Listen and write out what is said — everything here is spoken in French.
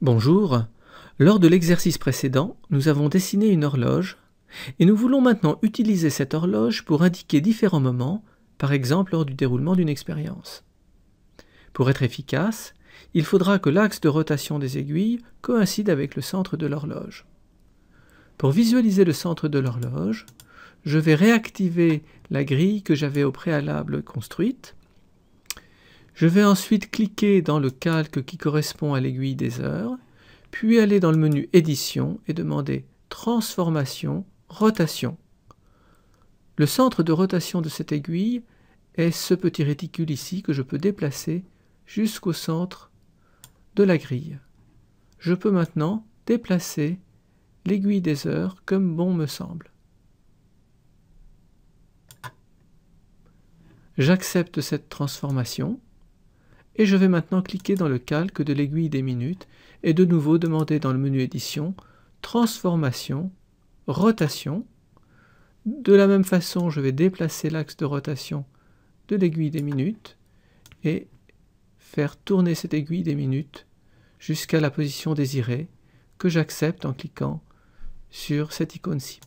Bonjour. Lors de l'exercice précédent, nous avons dessiné une horloge et nous voulons maintenant utiliser cette horloge pour indiquer différents moments, par exemple lors du déroulement d'une expérience. Pour être efficace, il faudra que l'axe de rotation des aiguilles coïncide avec le centre de l'horloge. Pour visualiser le centre de l'horloge, je vais réactiver la grille que j'avais au préalable construite je vais ensuite cliquer dans le calque qui correspond à l'aiguille des heures, puis aller dans le menu Édition et demander Transformation, Rotation. Le centre de rotation de cette aiguille est ce petit réticule ici que je peux déplacer jusqu'au centre de la grille. Je peux maintenant déplacer l'aiguille des heures comme bon me semble. J'accepte cette transformation. Et je vais maintenant cliquer dans le calque de l'aiguille des minutes et de nouveau demander dans le menu édition, transformation, rotation. De la même façon, je vais déplacer l'axe de rotation de l'aiguille des minutes et faire tourner cette aiguille des minutes jusqu'à la position désirée que j'accepte en cliquant sur cette icône-ci.